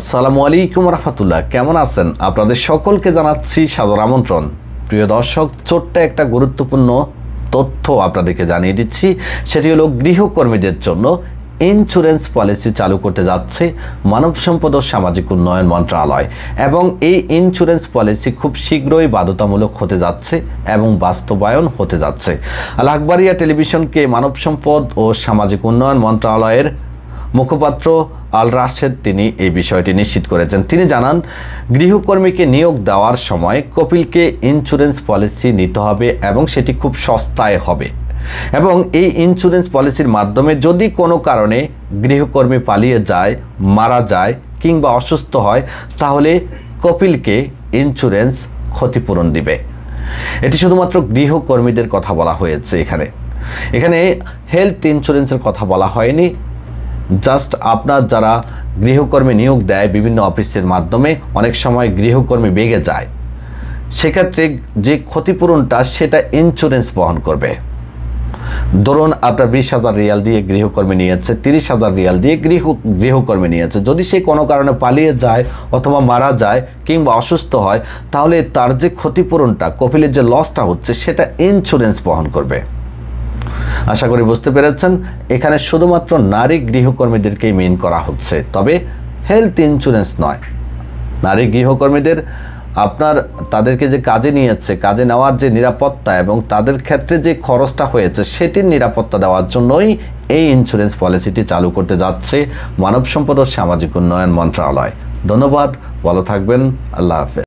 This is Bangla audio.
আসসালামু আলাইকুম রহমতুল্লাহ কেমন আছেন আপনাদের সকলকে জানাচ্ছি সাদর আমন্ত্রণ প্রিয় দর্শক ছোট্ট একটা গুরুত্বপূর্ণ তথ্য আপনাদেরকে জানিয়ে দিচ্ছি সেটি হলো গৃহকর্মীদের জন্য ইন্স্যুরেন্স পলিসি চালু করতে যাচ্ছে মানব সম্পদ ও সামাজিক উন্নয়ন মন্ত্রণালয় এবং এই ইন্স্যুরেন্স পলিসি খুব শীঘ্রই বাধ্যতামূলক হতে যাচ্ছে এবং বাস্তবায়ন হতে যাচ্ছে আল টেলিভিশনকে মানব সম্পদ ও সামাজিক উন্নয়ন মন্ত্রণালয়ের মুখপাত্র আল রাশেদ তিনি এই বিষয়টি নিশ্চিত করেছেন তিনি জানান গৃহকর্মীকে নিয়োগ দেওয়ার সময় কপিলকে ইন্স্যুরেন্স পলিসি নিতে হবে এবং সেটি খুব সস্তায় হবে এবং এই ইন্স্যুরেন্স পলিসির মাধ্যমে যদি কোনো কারণে গৃহকর্মী পালিয়ে যায় মারা যায় কিংবা অসুস্থ হয় তাহলে কপিলকে ইন্স্যুরেন্স ক্ষতিপূরণ দিবে এটি শুধুমাত্র গৃহকর্মীদের কথা বলা হয়েছে এখানে এখানে হেলথ ইন্স্যুরেন্সের কথা বলা হয়নি জাস্ট আপনার যারা গৃহকর্মী নিয়োগ দেয় বিভিন্ন অফিসের মাধ্যমে অনেক সময় গৃহকর্মী বেগে যায় সেক্ষেত্রে যে ক্ষতিপূরণটা সেটা ইন্স্যুরেন্স বহন করবে ধরুন আপনার বিশ হাজার রিয়াল দিয়ে গৃহকর্মী নিয়েছে তিরিশ হাজার রিয়াল দিয়ে গৃহ গৃহকর্মী নিয়েছে যদি সে কোনো কারণে পালিয়ে যায় অথবা মারা যায় কিংবা অসুস্থ হয় তাহলে তার যে ক্ষতিপূরণটা কপিলের যে লসটা হচ্ছে সেটা ইন্স্যুরেন্স বহন করবে আশা করি বুঝতে পেরেছেন এখানে শুধুমাত্র নারী গৃহকর্মীদেরকেই মেন করা হচ্ছে তবে হেলথ ইন্স্যুরেন্স নয় নারী গৃহকর্মীদের আপনার তাদেরকে যে কাজে নিয়েছে কাজে নেওয়ার যে নিরাপত্তা এবং তাদের ক্ষেত্রে যে খরচটা হয়েছে সেটির নিরাপত্তা দেওয়ার জন্যই এই ইন্স্যুরেন্স পলিসিটি চালু করতে যাচ্ছে মানব সম্পদ ও সামাজিক উন্নয়ন মন্ত্রণালয় ধন্যবাদ ভালো থাকবেন আল্লাহ হাফেজ